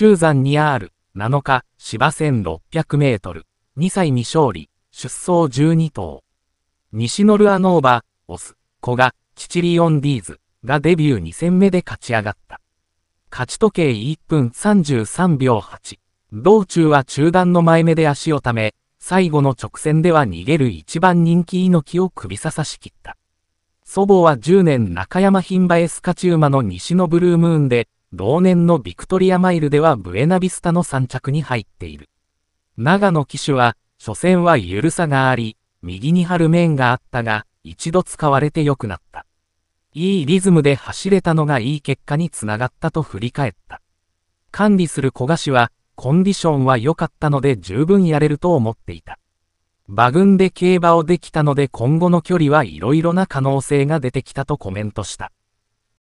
中山にある7日、芝1 600メートル、2歳未勝利、出走12頭。西ノルアノーバ、オス、子が、チチリオンディーズがデビュー2戦目で勝ち上がった。勝ち時計1分33秒8。道中は中段の前目で足をため、最後の直線では逃げる一番人気猪木を首ささし切った。祖母は10年中山牝馬エスカチ馬の西のブルームーンで、同年のビクトリアマイルではブエナビスタの3着に入っている。長野騎手は、初戦は緩さがあり、右に張る面があったが、一度使われて良くなった。いいリズムで走れたのがいい結果につながったと振り返った。管理する小菓子は、コンディションは良かったので十分やれると思っていた。馬群で競馬をできたので今後の距離はいろいろな可能性が出てきたとコメントした。